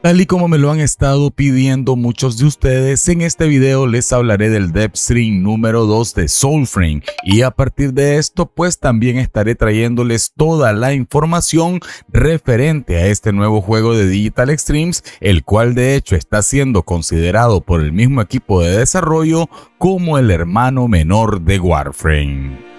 Tal y como me lo han estado pidiendo muchos de ustedes, en este video les hablaré del Devstream stream número 2 de Soulframe y a partir de esto pues también estaré trayéndoles toda la información referente a este nuevo juego de Digital Extremes, el cual de hecho está siendo considerado por el mismo equipo de desarrollo como el hermano menor de Warframe.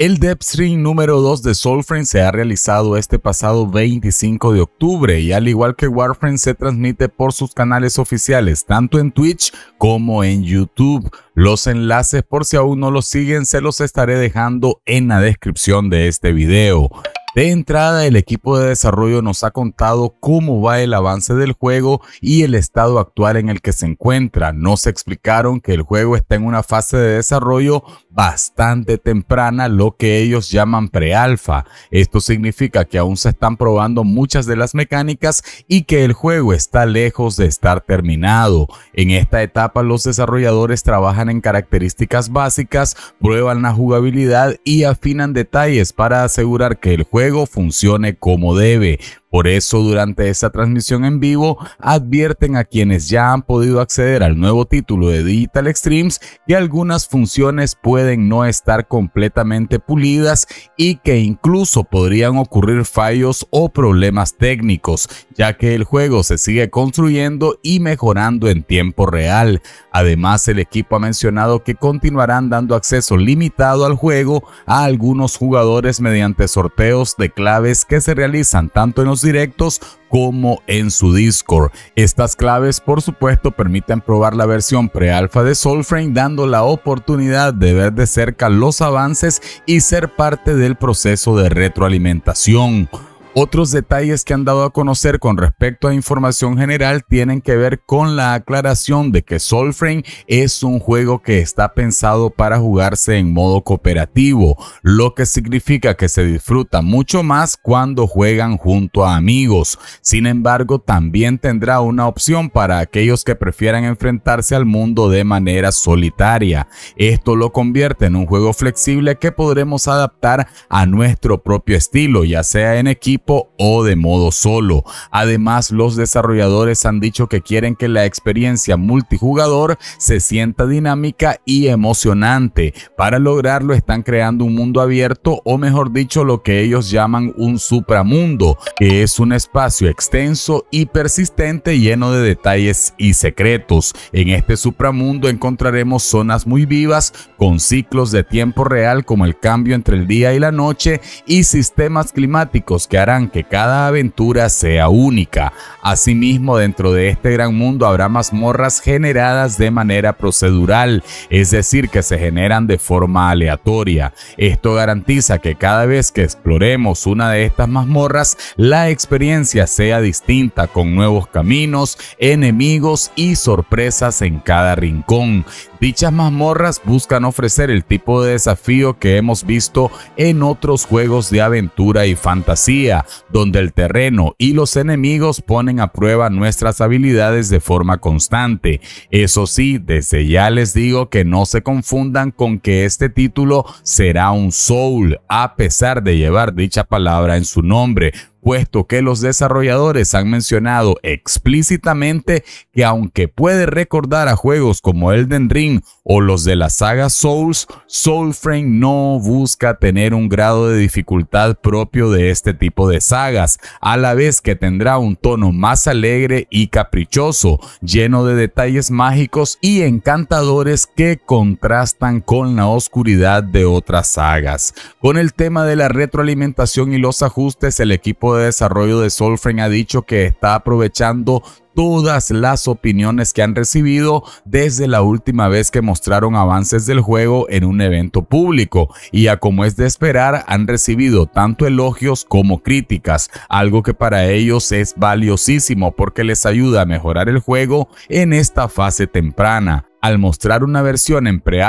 El Stream número 2 de Soulfriend se ha realizado este pasado 25 de octubre y al igual que Warframe se transmite por sus canales oficiales tanto en Twitch como en YouTube. Los enlaces por si aún no los siguen se los estaré dejando en la descripción de este video. De entrada, el equipo de desarrollo nos ha contado cómo va el avance del juego y el estado actual en el que se encuentra. Nos explicaron que el juego está en una fase de desarrollo bastante temprana, lo que ellos llaman pre-alfa. Esto significa que aún se están probando muchas de las mecánicas y que el juego está lejos de estar terminado. En esta etapa los desarrolladores trabajan en características básicas, prueban la jugabilidad y afinan detalles para asegurar que el juego funcione como debe. Por eso, durante esta transmisión en vivo, advierten a quienes ya han podido acceder al nuevo título de Digital Extremes que algunas funciones pueden no estar completamente pulidas y que incluso podrían ocurrir fallos o problemas técnicos, ya que el juego se sigue construyendo y mejorando en tiempo real. Además, el equipo ha mencionado que continuarán dando acceso limitado al juego a algunos jugadores mediante sorteos de claves que se realizan tanto en los directos como en su Discord. Estas claves, por supuesto, permiten probar la versión pre-alfa de Soulframe, dando la oportunidad de ver de cerca los avances y ser parte del proceso de retroalimentación. Otros detalles que han dado a conocer con respecto a información general tienen que ver con la aclaración de que Solframe es un juego que está pensado para jugarse en modo cooperativo, lo que significa que se disfruta mucho más cuando juegan junto a amigos. Sin embargo, también tendrá una opción para aquellos que prefieran enfrentarse al mundo de manera solitaria. Esto lo convierte en un juego flexible que podremos adaptar a nuestro propio estilo, ya sea en equipo o de modo solo. Además, los desarrolladores han dicho que quieren que la experiencia multijugador se sienta dinámica y emocionante. Para lograrlo están creando un mundo abierto o mejor dicho lo que ellos llaman un supramundo, que es un espacio extenso y persistente lleno de detalles y secretos. En este supramundo encontraremos zonas muy vivas con ciclos de tiempo real como el cambio entre el día y la noche y sistemas climáticos que harán que cada aventura sea única. Asimismo, dentro de este gran mundo habrá mazmorras generadas de manera procedural, es decir, que se generan de forma aleatoria. Esto garantiza que cada vez que exploremos una de estas mazmorras, la experiencia sea distinta, con nuevos caminos, enemigos y sorpresas en cada rincón. Dichas mazmorras buscan ofrecer el tipo de desafío que hemos visto en otros juegos de aventura y fantasía, donde el terreno y los enemigos ponen a prueba nuestras habilidades de forma constante. Eso sí, desde ya les digo que no se confundan con que este título será un soul, a pesar de llevar dicha palabra en su nombre, puesto que los desarrolladores han mencionado explícitamente que aunque puede recordar a juegos como Elden Ring o los de la saga Souls, Soulframe no busca tener un grado de dificultad propio de este tipo de sagas, a la vez que tendrá un tono más alegre y caprichoso, lleno de detalles mágicos y encantadores que contrastan con la oscuridad de otras sagas. Con el tema de la retroalimentación y los ajustes, el equipo de desarrollo de Solfren ha dicho que está aprovechando todas las opiniones que han recibido desde la última vez que mostraron avances del juego en un evento público y a como es de esperar han recibido tanto elogios como críticas, algo que para ellos es valiosísimo porque les ayuda a mejorar el juego en esta fase temprana. Al mostrar una versión en pre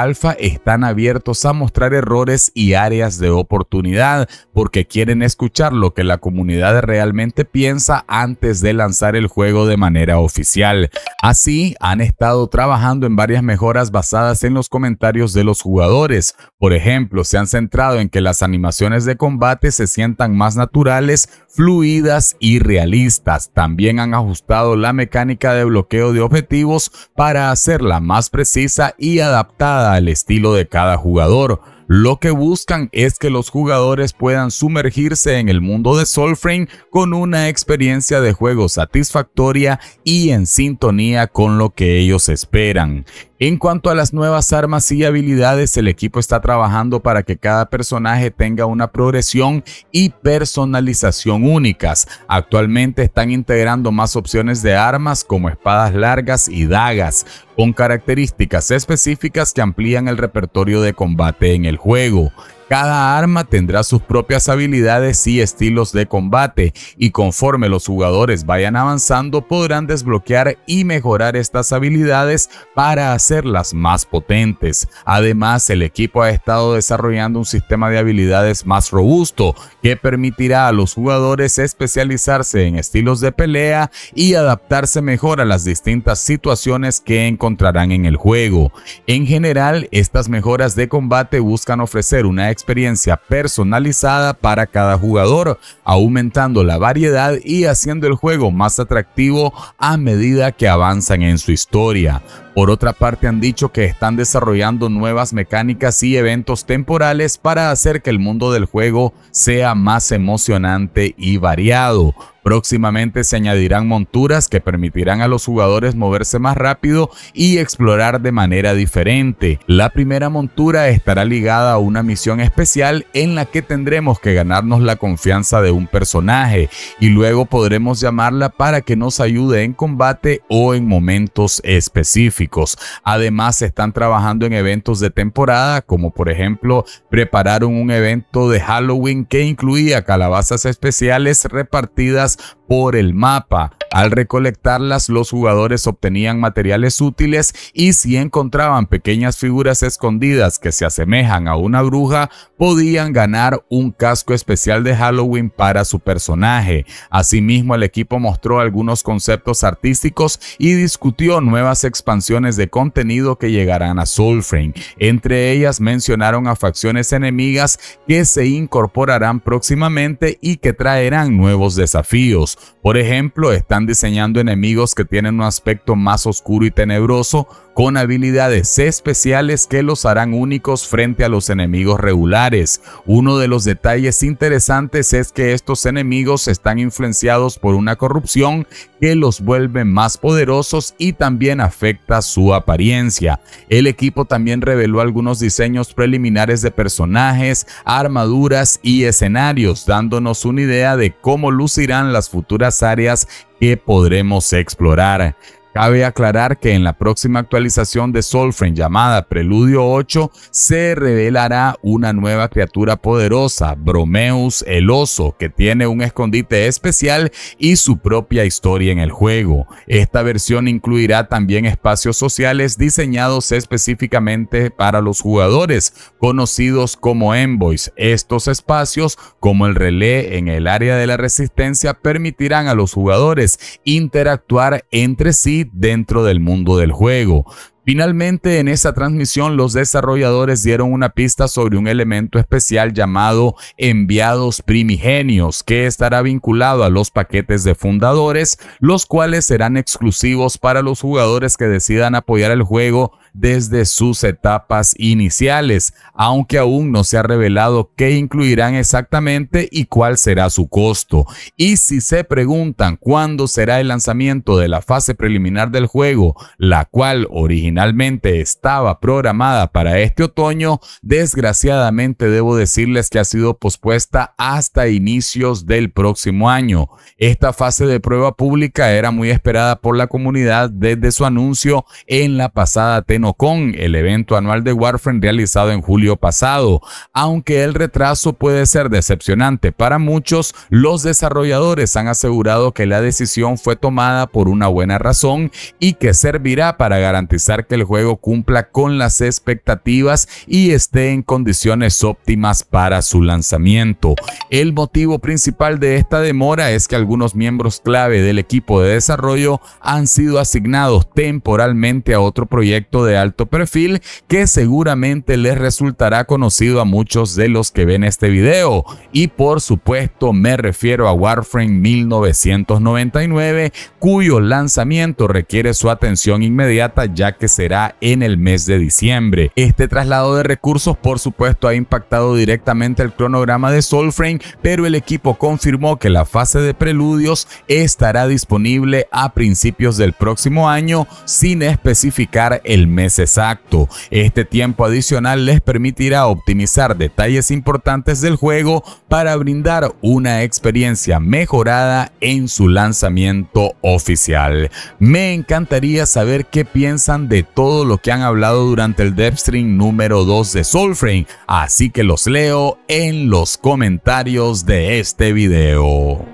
están abiertos a mostrar errores y áreas de oportunidad, porque quieren escuchar lo que la comunidad realmente piensa antes de lanzar el juego de manera manera oficial. Así, han estado trabajando en varias mejoras basadas en los comentarios de los jugadores. Por ejemplo, se han centrado en que las animaciones de combate se sientan más naturales, fluidas y realistas. También han ajustado la mecánica de bloqueo de objetivos para hacerla más precisa y adaptada al estilo de cada jugador. Lo que buscan es que los jugadores puedan sumergirse en el mundo de Soulframe con una experiencia de juego satisfactoria y en sintonía con lo que ellos esperan. En cuanto a las nuevas armas y habilidades, el equipo está trabajando para que cada personaje tenga una progresión y personalización únicas. Actualmente están integrando más opciones de armas como espadas largas y dagas, con características específicas que amplían el repertorio de combate en el juego. Cada arma tendrá sus propias habilidades y estilos de combate, y conforme los jugadores vayan avanzando podrán desbloquear y mejorar estas habilidades para hacerlas más potentes. Además, el equipo ha estado desarrollando un sistema de habilidades más robusto que permitirá a los jugadores especializarse en estilos de pelea y adaptarse mejor a las distintas situaciones que encontrarán en el juego. En general, estas mejoras de combate buscan ofrecer una experiencia experiencia personalizada para cada jugador, aumentando la variedad y haciendo el juego más atractivo a medida que avanzan en su historia. Por otra parte, han dicho que están desarrollando nuevas mecánicas y eventos temporales para hacer que el mundo del juego sea más emocionante y variado. Próximamente se añadirán monturas que permitirán a los jugadores moverse más rápido y explorar de manera diferente. La primera montura estará ligada a una misión especial en la que tendremos que ganarnos la confianza de un personaje y luego podremos llamarla para que nos ayude en combate o en momentos específicos. Además están trabajando en eventos de temporada como por ejemplo prepararon un evento de Halloween que incluía calabazas especiales repartidas por el mapa al recolectarlas, los jugadores obtenían materiales útiles y si encontraban pequeñas figuras escondidas que se asemejan a una bruja, podían ganar un casco especial de Halloween para su personaje. Asimismo, el equipo mostró algunos conceptos artísticos y discutió nuevas expansiones de contenido que llegarán a Soulframe. Entre ellas mencionaron a facciones enemigas que se incorporarán próximamente y que traerán nuevos desafíos. Por ejemplo, están diseñando enemigos que tienen un aspecto más oscuro y tenebroso, con habilidades especiales que los harán únicos frente a los enemigos regulares. Uno de los detalles interesantes es que estos enemigos están influenciados por una corrupción que los vuelve más poderosos y también afecta su apariencia. El equipo también reveló algunos diseños preliminares de personajes, armaduras y escenarios, dándonos una idea de cómo lucirán las futuras áreas que podremos explorar. Cabe aclarar que en la próxima actualización de Solfren llamada Preludio 8 se revelará una nueva criatura poderosa, Bromeus el oso, que tiene un escondite especial y su propia historia en el juego. Esta versión incluirá también espacios sociales diseñados específicamente para los jugadores, conocidos como envoys. Estos espacios, como el relé en el área de la resistencia, permitirán a los jugadores interactuar entre sí dentro del mundo del juego. Finalmente, en esa transmisión, los desarrolladores dieron una pista sobre un elemento especial llamado enviados primigenios, que estará vinculado a los paquetes de fundadores, los cuales serán exclusivos para los jugadores que decidan apoyar el juego desde sus etapas iniciales, aunque aún no se ha revelado qué incluirán exactamente y cuál será su costo. Y si se preguntan cuándo será el lanzamiento de la fase preliminar del juego, la cual originalmente Finalmente estaba programada para este otoño, desgraciadamente debo decirles que ha sido pospuesta hasta inicios del próximo año. Esta fase de prueba pública era muy esperada por la comunidad desde su anuncio en la pasada Tenocon, el evento anual de Warframe realizado en julio pasado. Aunque el retraso puede ser decepcionante para muchos, los desarrolladores han asegurado que la decisión fue tomada por una buena razón y que servirá para garantizar que el juego cumpla con las expectativas y esté en condiciones óptimas para su lanzamiento. El motivo principal de esta demora es que algunos miembros clave del equipo de desarrollo han sido asignados temporalmente a otro proyecto de alto perfil que seguramente les resultará conocido a muchos de los que ven este video. Y por supuesto me refiero a Warframe 1999, cuyo lanzamiento requiere su atención inmediata ya que será en el mes de diciembre. Este traslado de recursos por supuesto ha impactado directamente el cronograma de Soulframe, pero el equipo confirmó que la fase de preludios estará disponible a principios del próximo año sin especificar el mes exacto. Este tiempo adicional les permitirá optimizar detalles importantes del juego para brindar una experiencia mejorada en su lanzamiento oficial. Me encantaría saber qué piensan de todo lo que han hablado durante el DevStream número 2 de Soulframe, así que los leo en los comentarios de este video.